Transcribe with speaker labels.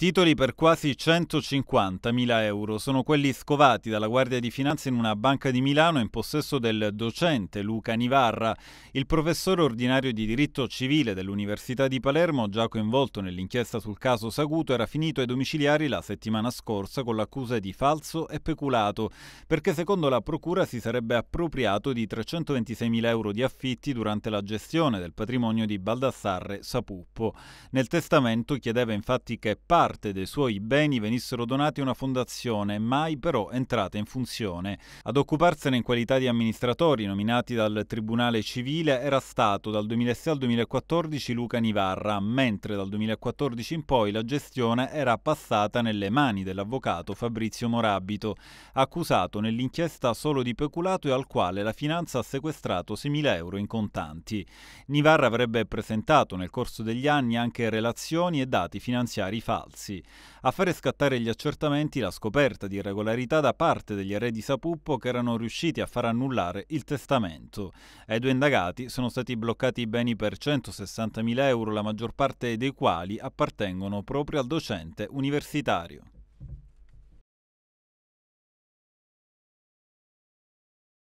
Speaker 1: Titoli per quasi 150.000 euro sono quelli scovati dalla Guardia di Finanza in una banca di Milano in possesso del docente Luca Nivarra. Il professore ordinario di diritto civile dell'Università di Palermo, già coinvolto nell'inchiesta sul caso Saguto, era finito ai domiciliari la settimana scorsa con l'accusa di falso e peculato, perché secondo la Procura si sarebbe appropriato di 326.000 euro di affitti durante la gestione del patrimonio di Baldassarre Sapuppo. Nel testamento chiedeva infatti che parte parte dei suoi beni venissero donati a una fondazione, mai però entrata in funzione. Ad occuparsene in qualità di amministratori nominati dal Tribunale Civile era stato dal 2006 al 2014 Luca Nivarra, mentre dal 2014 in poi la gestione era passata nelle mani dell'avvocato Fabrizio Morabito, accusato nell'inchiesta solo di peculato e al quale la finanza ha sequestrato 6.000 euro in contanti. Nivarra avrebbe presentato nel corso degli anni anche relazioni e dati finanziari falsi terzi, a fare scattare gli accertamenti la scoperta di irregolarità da parte degli eredi Sapuppo che erano riusciti a far annullare il testamento. Ai due indagati sono stati bloccati i beni per 160.000 euro, la maggior parte dei quali appartengono proprio al docente universitario.